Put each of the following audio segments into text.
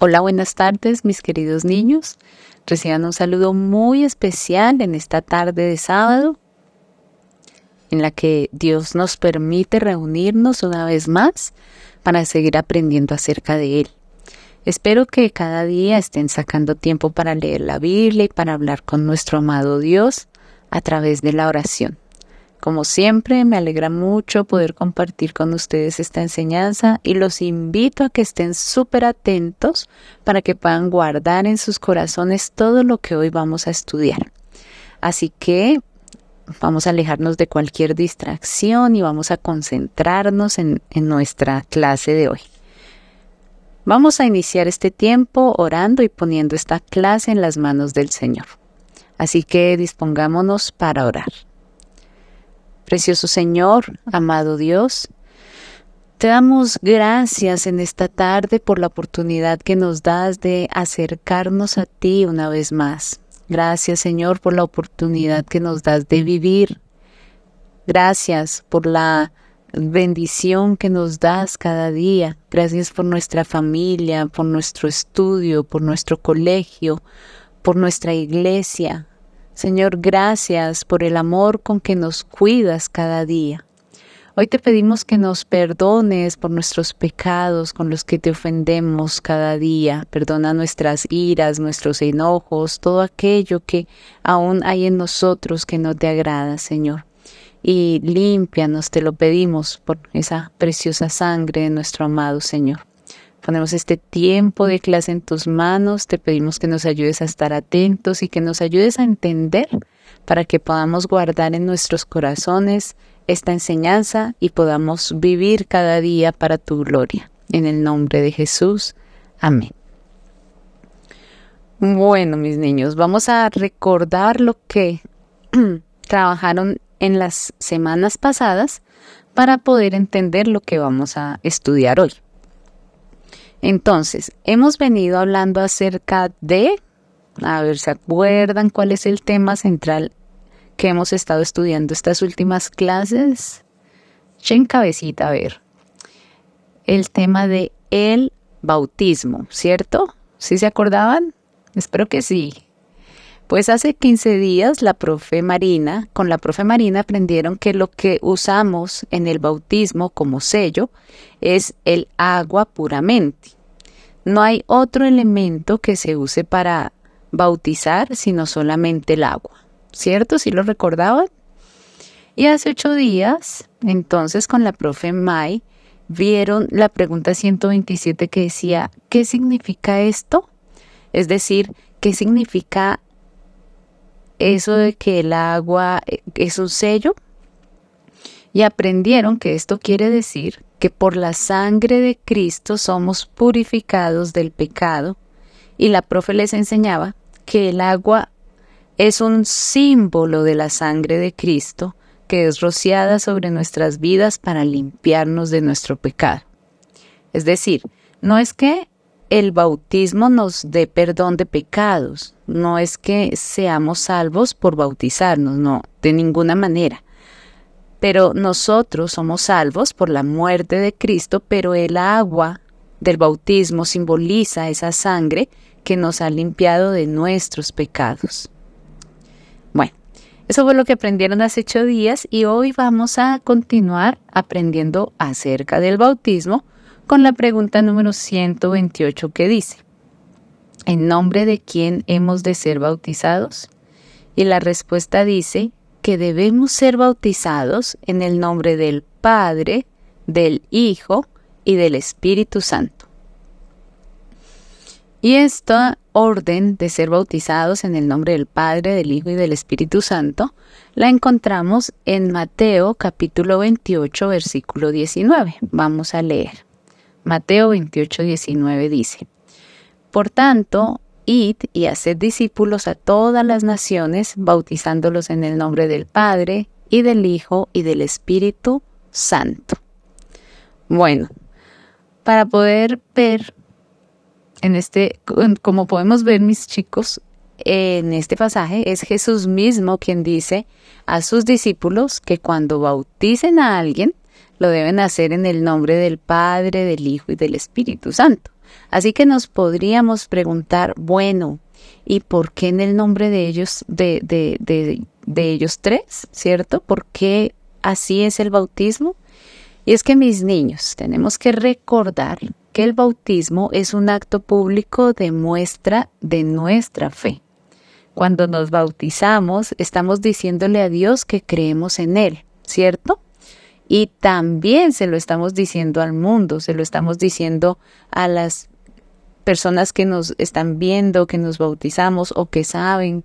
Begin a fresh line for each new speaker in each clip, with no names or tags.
Hola, buenas tardes, mis queridos niños. Reciban un saludo muy especial en esta tarde de sábado, en la que Dios nos permite reunirnos una vez más para seguir aprendiendo acerca de Él. Espero que cada día estén sacando tiempo para leer la Biblia y para hablar con nuestro amado Dios a través de la oración. Como siempre, me alegra mucho poder compartir con ustedes esta enseñanza y los invito a que estén súper atentos para que puedan guardar en sus corazones todo lo que hoy vamos a estudiar. Así que vamos a alejarnos de cualquier distracción y vamos a concentrarnos en, nuestra clase de hoy. Vamos a iniciar este tiempo orando y poniendo esta clase en las manos del Señor. Así que dispongámonos para orar. Precioso Señor, amado Dios, te damos gracias en esta tarde por la oportunidad que nos das de acercarnos a ti una vez más. Gracias Señor por la oportunidad que nos das de vivir. Gracias por la bendición que nos das cada día. Gracias por nuestra familia, por nuestro estudio, por nuestro colegio, por nuestra iglesia, Señor, gracias por el amor con que nos cuidas cada día. Hoy te pedimos que nos perdones por nuestros pecados con los que te ofendemos cada día. Perdona nuestras iras, nuestros enojos, todo aquello que aún hay en nosotros que no te agrada, Señor. Y límpianos, te lo pedimos por esa preciosa sangre de nuestro amado Señor. Ponemos este tiempo de clase en tus manos, te pedimos que nos ayudes a estar atentos y que nos ayudes a entender para que podamos guardar en nuestros corazones esta enseñanza y podamos vivir cada día para tu gloria. En el nombre de Jesús. Amén. Bueno, mis niños, vamos a recordar lo que trabajaron en las semanas pasadas para poder entender lo que vamos a estudiar hoy. Entonces, hemos venido hablando acerca de, a ver, ¿se acuerdan cuál es el tema central que hemos estado estudiando estas últimas clases? en cabecita, a ver. El tema de el bautismo, ¿cierto? ¿Sí se acordaban? Espero que sí. Pues hace 15 días la profe Marina, con la profe Marina aprendieron que lo que usamos en el bautismo como sello es el agua puramente. No hay otro elemento que se use para bautizar sino solamente el agua. ¿Cierto? ¿Sí lo recordaban? Y hace ocho días, entonces con la profe Mai, vieron la pregunta 127 que decía, ¿qué significa esto? Es decir, ¿qué significa eso de que el agua eh, es un sello y aprendieron que esto quiere decir que por la sangre de Cristo somos purificados del pecado y la profe les enseñaba que el agua es un símbolo de la sangre de Cristo que es rociada sobre nuestras vidas para limpiarnos de nuestro pecado. Es decir, no es que el bautismo nos dé perdón de pecados. No es que seamos salvos por bautizarnos, no, de ninguna manera. Pero nosotros somos salvos por la muerte de Cristo, pero el agua del bautismo simboliza esa sangre que nos ha limpiado de nuestros pecados. Bueno, eso fue lo que aprendieron hace ocho días y hoy vamos a continuar aprendiendo acerca del bautismo con la pregunta número 128 que dice, ¿en nombre de quién hemos de ser bautizados? Y la respuesta dice que debemos ser bautizados en el nombre del Padre, del Hijo y del Espíritu Santo. Y esta orden de ser bautizados en el nombre del Padre, del Hijo y del Espíritu Santo la encontramos en Mateo capítulo 28 versículo 19. Vamos a leer. Mateo 28, 19 dice, Por tanto, id y haced discípulos a todas las naciones, bautizándolos en el nombre del Padre y del Hijo y del Espíritu Santo. Bueno, para poder ver en este, como podemos ver mis chicos, en este pasaje es Jesús mismo quien dice a sus discípulos que cuando bauticen a alguien, lo deben hacer en el nombre del Padre, del Hijo y del Espíritu Santo. Así que nos podríamos preguntar, bueno, ¿y por qué en el nombre de ellos, de, de, de, de ellos tres, cierto? ¿Por qué así es el bautismo? Y es que mis niños, tenemos que recordar que el bautismo es un acto público de muestra de nuestra fe. Cuando nos bautizamos, estamos diciéndole a Dios que creemos en Él, ¿cierto? Y también se lo estamos diciendo al mundo, se lo estamos diciendo a las personas que nos están viendo, que nos bautizamos o que saben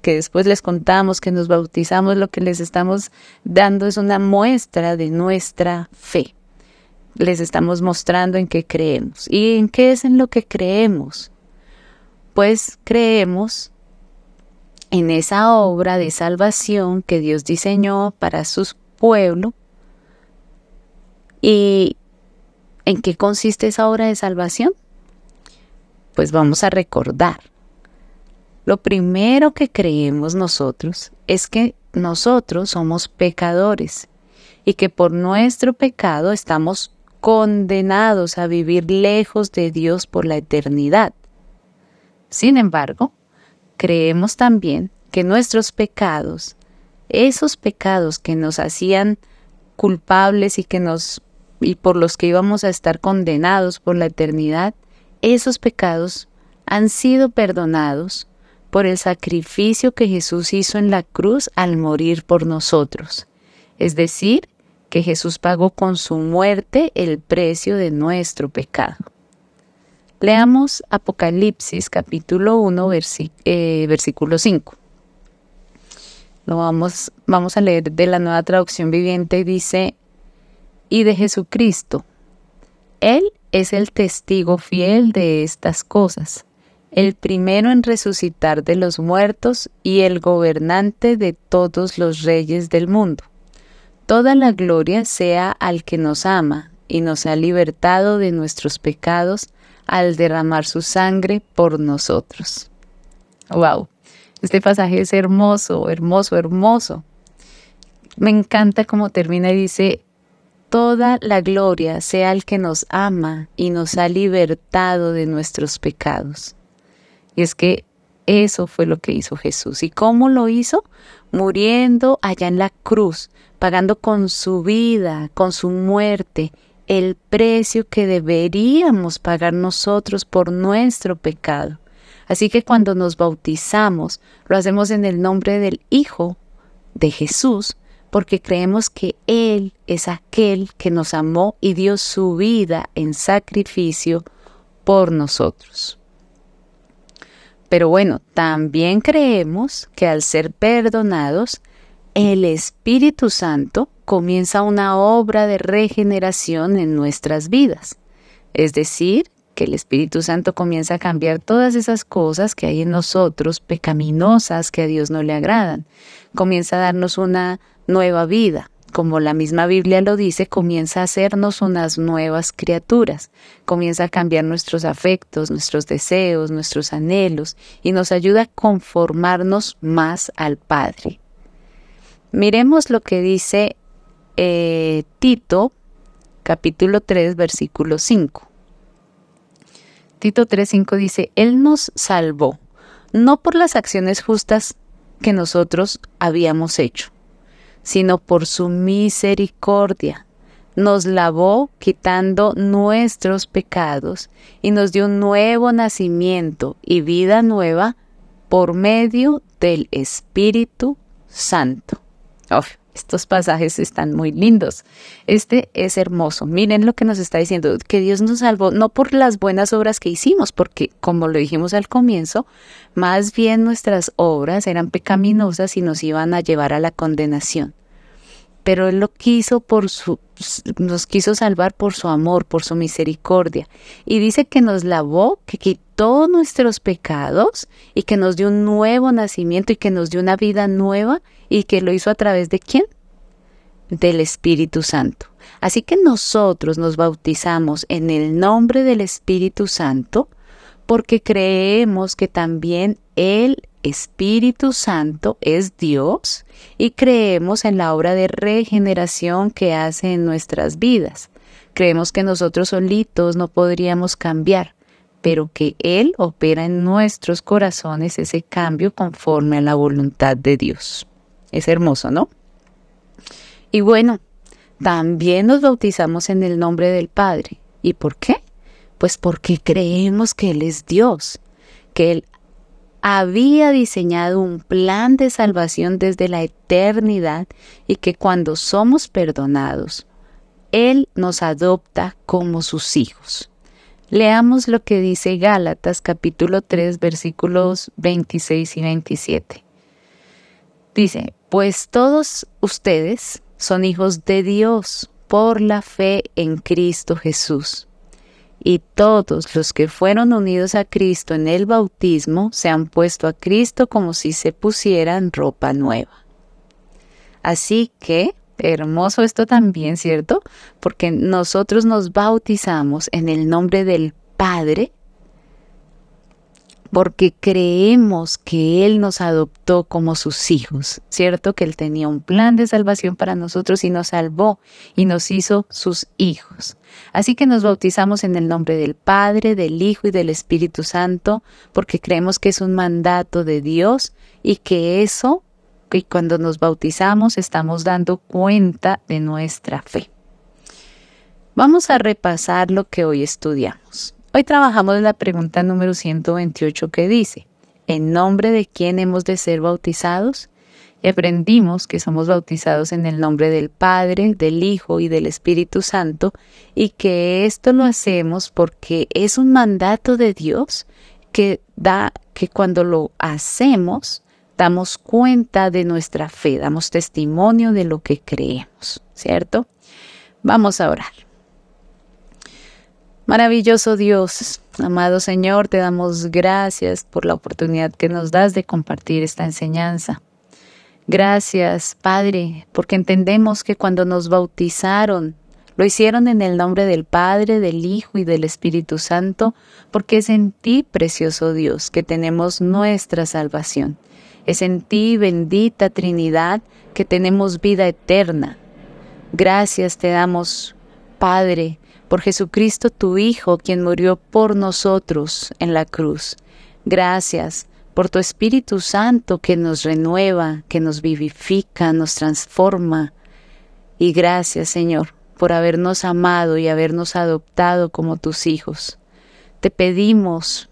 que después les contamos que nos bautizamos, lo que les estamos dando es una muestra de nuestra fe. Les estamos mostrando en qué creemos. ¿Y en qué es en lo que creemos? Pues creemos en esa obra de salvación que Dios diseñó para sus pueblos. ¿Y en qué consiste esa obra de salvación? Pues vamos a recordar. Lo primero que creemos nosotros es que nosotros somos pecadores y que por nuestro pecado estamos condenados a vivir lejos de Dios por la eternidad. Sin embargo, creemos también que nuestros pecados, esos pecados que nos hacían culpables y que nos y por los que íbamos a estar condenados por la eternidad, esos pecados han sido perdonados por el sacrificio que Jesús hizo en la cruz al morir por nosotros. Es decir, que Jesús pagó con su muerte el precio de nuestro pecado. Leamos Apocalipsis capítulo 1, eh, versículo 5. Lo vamos, vamos a leer de la nueva traducción viviente. Dice, y de Jesucristo. Él es el testigo fiel de estas cosas, el primero en resucitar de los muertos y el gobernante de todos los reyes del mundo. Toda la gloria sea al que nos ama y nos ha libertado de nuestros pecados al derramar su sangre por nosotros. ¡Wow! Este pasaje es hermoso, hermoso, hermoso. Me encanta cómo termina y dice, Toda la gloria sea al que nos ama y nos ha libertado de nuestros pecados. Y es que eso fue lo que hizo Jesús. ¿Y cómo lo hizo? Muriendo allá en la cruz, pagando con su vida, con su muerte, el precio que deberíamos pagar nosotros por nuestro pecado. Así que cuando nos bautizamos, lo hacemos en el nombre del Hijo de Jesús, porque creemos que Él es aquel que nos amó y dio su vida en sacrificio por nosotros. Pero bueno, también creemos que al ser perdonados, el Espíritu Santo comienza una obra de regeneración en nuestras vidas. Es decir, que el Espíritu Santo comienza a cambiar todas esas cosas que hay en nosotros, pecaminosas, que a Dios no le agradan. Comienza a darnos una nueva vida. Como la misma Biblia lo dice, comienza a hacernos unas nuevas criaturas, comienza a cambiar nuestros afectos, nuestros deseos, nuestros anhelos y nos ayuda a conformarnos más al Padre. Miremos lo que dice eh, Tito capítulo 3 versículo 5. Tito 3:5 dice, Él nos salvó, no por las acciones justas que nosotros habíamos hecho, sino por su misericordia. Nos lavó quitando nuestros pecados y nos dio un nuevo nacimiento y vida nueva por medio del Espíritu Santo. estos pasajes están muy lindos. Este es hermoso. Miren lo que nos está diciendo, que Dios nos salvó no por las buenas obras que hicimos, porque como lo dijimos al comienzo, más bien nuestras obras eran pecaminosas y nos iban a llevar a la condenación pero Él lo quiso por su, nos quiso salvar por su amor, por su misericordia. Y dice que nos lavó, que quitó nuestros pecados y que nos dio un nuevo nacimiento y que nos dio una vida nueva y que lo hizo a través de quién? Del Espíritu Santo. Así que nosotros nos bautizamos en el nombre del Espíritu Santo porque creemos que también Él Espíritu Santo es Dios y creemos en la obra de regeneración que hace en nuestras vidas. Creemos que nosotros solitos no podríamos cambiar, pero que Él opera en nuestros corazones ese cambio conforme a la voluntad de Dios. Es hermoso, ¿no? Y bueno, también nos bautizamos en el nombre del Padre. ¿Y por qué? Pues porque creemos que Él es Dios, que Él había diseñado un plan de salvación desde la eternidad y que cuando somos perdonados, Él nos adopta como sus hijos. Leamos lo que dice Gálatas capítulo 3 versículos 26 y 27. Dice, pues todos ustedes son hijos de Dios por la fe en Cristo Jesús y todos los que fueron unidos a Cristo en el bautismo se han puesto a Cristo como si se pusieran ropa nueva. Así que, hermoso esto también, ¿cierto? Porque nosotros nos bautizamos en el nombre del Padre, porque creemos que Él nos adoptó como sus hijos, ¿cierto? Que Él tenía un plan de salvación para nosotros y nos salvó y nos hizo sus hijos. Así que nos bautizamos en el nombre del Padre, del Hijo y del Espíritu Santo, porque creemos que es un mandato de Dios y que eso, que cuando nos bautizamos estamos dando cuenta de nuestra fe. Vamos a repasar lo que hoy estudiamos. Hoy trabajamos la pregunta número 128 que dice, ¿en nombre de quién hemos de ser bautizados? Y aprendimos que somos bautizados en el nombre del Padre, del Hijo y del Espíritu Santo y que esto lo hacemos porque es un mandato de Dios que da que cuando lo hacemos damos cuenta de nuestra fe, damos testimonio de lo que creemos, ¿cierto? Vamos a orar. Maravilloso Dios, amado Señor, te damos gracias por la oportunidad que nos das de compartir esta enseñanza. Gracias, Padre, porque entendemos que cuando nos bautizaron, lo hicieron en el nombre del Padre, del Hijo y del Espíritu Santo, porque es en ti, precioso Dios, que tenemos nuestra salvación. Es en ti, bendita Trinidad, que tenemos vida eterna. Gracias te damos, Padre, por Jesucristo tu Hijo, quien murió por nosotros en la cruz. Gracias por tu Espíritu Santo que nos renueva, que nos vivifica, nos transforma. Y gracias, Señor, por habernos amado y habernos adoptado como tus hijos. Te pedimos,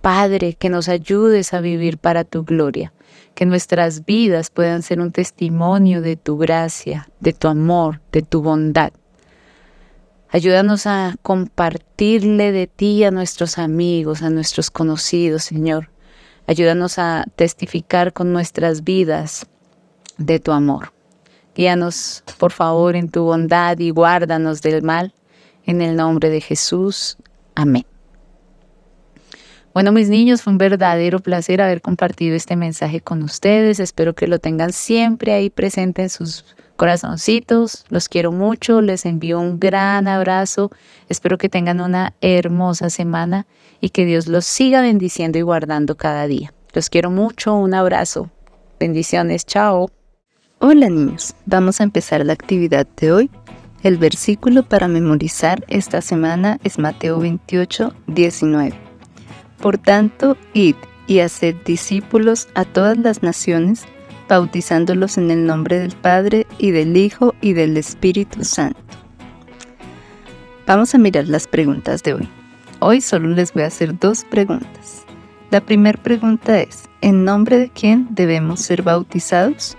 Padre, que nos ayudes a vivir para tu gloria, que nuestras vidas puedan ser un testimonio de tu gracia, de tu amor, de tu bondad. Ayúdanos a compartirle de ti a nuestros amigos, a nuestros conocidos, Señor. Ayúdanos a testificar con nuestras vidas de tu amor. Guíanos, por favor, en tu bondad y guárdanos del mal. En el nombre de Jesús. Amén. Bueno, mis niños, fue un verdadero placer haber compartido este mensaje con ustedes. Espero que lo tengan siempre ahí presente en sus Corazoncitos, los quiero mucho, les envío un gran abrazo, espero que tengan una hermosa semana y que Dios los siga bendiciendo y guardando cada día. Los quiero mucho, un abrazo, bendiciones, chao.
Hola niños, vamos a empezar la actividad de hoy. El versículo para memorizar esta semana es Mateo 28, 19. Por tanto, id y haced discípulos a todas las naciones, bautizándolos en el nombre del Padre y del Hijo y del Espíritu Santo. Vamos a mirar las preguntas de hoy. Hoy solo les voy a hacer dos preguntas. La primera pregunta es, ¿en nombre de quién debemos ser bautizados?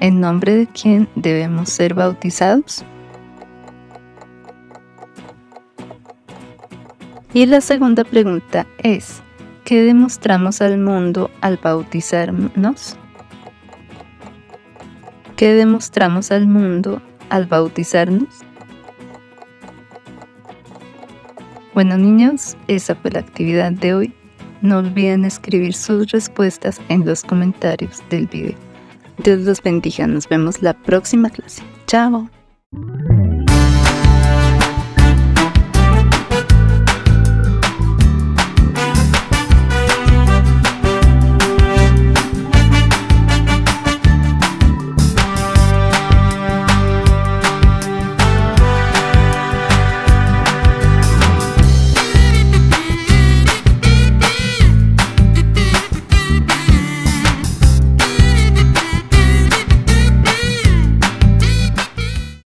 ¿En nombre de quién debemos ser bautizados? Y la segunda pregunta es, ¿Qué demostramos al mundo al bautizarnos? ¿Qué demostramos al mundo al bautizarnos? Bueno niños, esa fue la actividad de hoy. No olviden escribir sus respuestas en los comentarios del video. Dios los bendiga, nos vemos la próxima clase. Chao.